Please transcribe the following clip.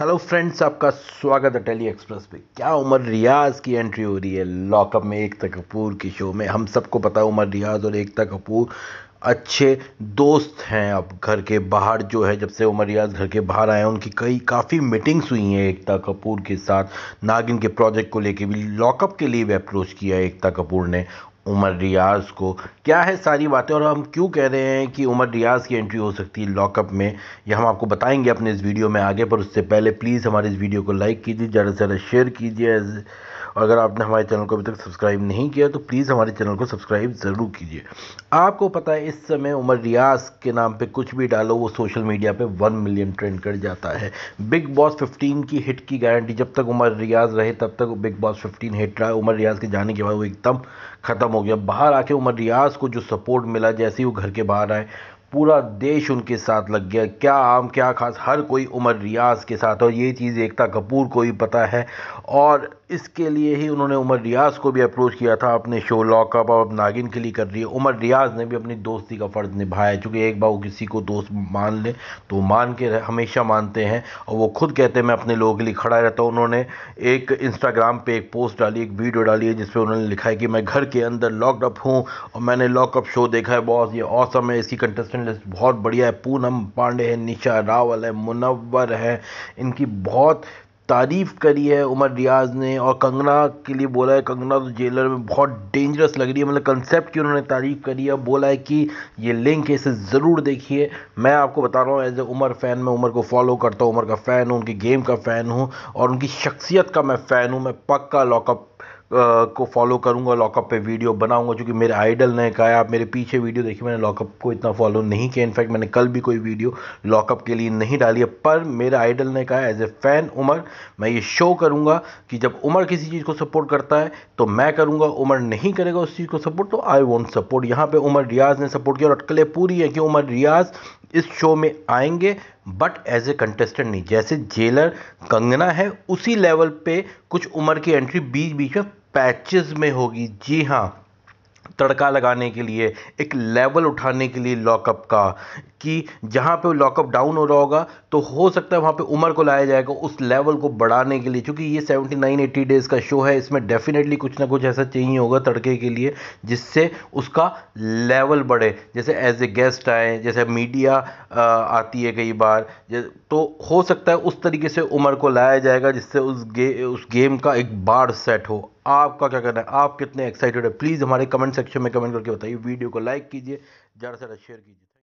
hello friends आपका स्वागत है टेली एक्सप्रेस पे क्या उमर रियाज की एंट्री हो रही है लॉकअप में एकता कपूर की शो में हम सबको पता है उमर रियाज और एकता कपूर अच्छे दोस्त हैं अब घर के बाहर जो है जब से उमर रियाज घर के बाहर आए हैं उनकी कई काफ़ी मीटिंग्स हुई हैं एकता कपूर के साथ नागिन के प्रोजेक्ट को लेके भी लॉकअप के लिए भी अप्रोच किया है एकता कपूर ने उमर रियाज़ को क्या है सारी बातें और हम क्यों कह रहे हैं कि उमर रियाज़ की एंट्री हो सकती है लॉकअप में यह हम आपको बताएंगे अपने इस वीडियो में आगे पर उससे पहले प्लीज़ हमारे इस वीडियो को लाइक कीजिए ज़्यादा से ज़्यादा शेयर कीजिए और अगर आपने हमारे चैनल को अभी तक सब्सक्राइब नहीं किया तो प्लीज़ हमारे चैनल को सब्सक्राइब ज़रूर कीजिए आपको पता है इस समय उमर रियाज के नाम पर कुछ भी डालो वो सोशल मीडिया पर वन मिलियन ट्रेंड कर जाता है बिग बॉस फिफ्टीन की हिट की गारंटी जब तक उमर रियाज रहे तब तक बिग बॉस फिफ्टीन हिट रहा उमर रियाज के जाने के बाद वो एकदम ख़त्म हो गया बाहर आके उमर रियाज को जो सपोर्ट मिला जैसे ही वो घर के बाहर आए पूरा देश उनके साथ लग गया क्या आम क्या खास हर कोई उमर रियाज के साथ और ये चीज़ एकता कपूर को ही पता है और इसके लिए ही उन्होंने उमर रियाज को भी अप्रोच किया था अपने शो लॉकअप और अब नागिन के लिए कर रही है उमर रियाज ने भी अपनी दोस्ती का फ़र्ज़ निभाया चूँकि एक बार किसी को दोस्त मान ले तो मान के हमेशा मानते हैं और वो खुद कहते हैं मैं अपने लोगों के लिए खड़ा रहता हूँ उन्होंने एक इंस्टाग्राम पर एक पोस्ट डाली एक वीडियो डाली है जिसपे उन्होंने लिखा है कि मैं घर के अंदर लॉकअप हूँ और मैंने लॉकअप शो देखा है बॉस ये औसम है इसकी कंटेस्टेंट डिज़ाइन बहुत बढ़िया है पूनम पांडे है निशा रावल है मुनव्वर है इनकी बहुत तारीफ करी है उमर रियाज ने और कंगना के लिए बोला है कंगना तो जेलर में बहुत डेंजरस लग रही है मतलब कंसेप्ट की उन्होंने तारीफ करी है बोला है कि ये लिंक है इसे ज़रूर देखिए मैं आपको बता रहा हूँ एज ए उमर फ़ैन मैं उमर को फॉलो करता हूँ उमर का फ़ैन हूँ उनके गेम का फ़ैन हूँ और उनकी शख्सियत का मैं फ़ैन हूँ मैं पक्का लॉकअप को फॉलो करूँगा लॉकअप पे वीडियो बनाऊँगा क्योंकि मेरे आइडल ने कहा आप मेरे पीछे वीडियो देखिए मैंने लॉकअप को इतना फॉलो नहीं किया इनफैक्ट मैंने कल भी कोई वीडियो लॉकअप के लिए नहीं डाली है पर मेरे आइडल ने कहा एज ए फ़ैन उमर मैं ये शो करूँगा कि जब उमर किसी चीज़ को सपोर्ट करता है तो मैं करूँगा उमर नहीं करेगा उस चीज़ को सपोर्ट तो आई वॉन्ट सपोर्ट यहाँ पर उमर रियाज ने सपोर्ट किया और अटकलें पूरी है कि उमर रियाज इस शो में आएंगे बट एज ए कंटेस्टेंट नहीं जैसे जेलर कंगना है उसी लेवल पे कुछ उम्र की एंट्री बीच बीच में पैचेस में होगी जी हाँ तड़का लगाने के लिए एक लेवल उठाने के लिए लॉकअप का कि जहाँ पे लॉकअप डाउन हो रहा होगा तो हो सकता है वहाँ पे उमर को लाया जाएगा उस लेवल को बढ़ाने के लिए क्योंकि ये 79 80 डेज़ का शो है इसमें डेफिनेटली कुछ ना कुछ ऐसा चाहिए होगा तड़के के लिए जिससे उसका लेवल बढ़े जैसे एज ए गेस्ट आए जैसे मीडिया आती है कई बार तो हो सकता है उस तरीके से उमर को लाया जाएगा जिससे उस गे उस गेम का एक बार सेट हो आपका क्या कहना है आप कितने एक्साइटेड है प्लीज़ हमारे कमेंट सेक्शन में कमेंट करके बताइए वीडियो को लाइक कीजिए ज़्यादा से ज़्यादा शेयर कीजिए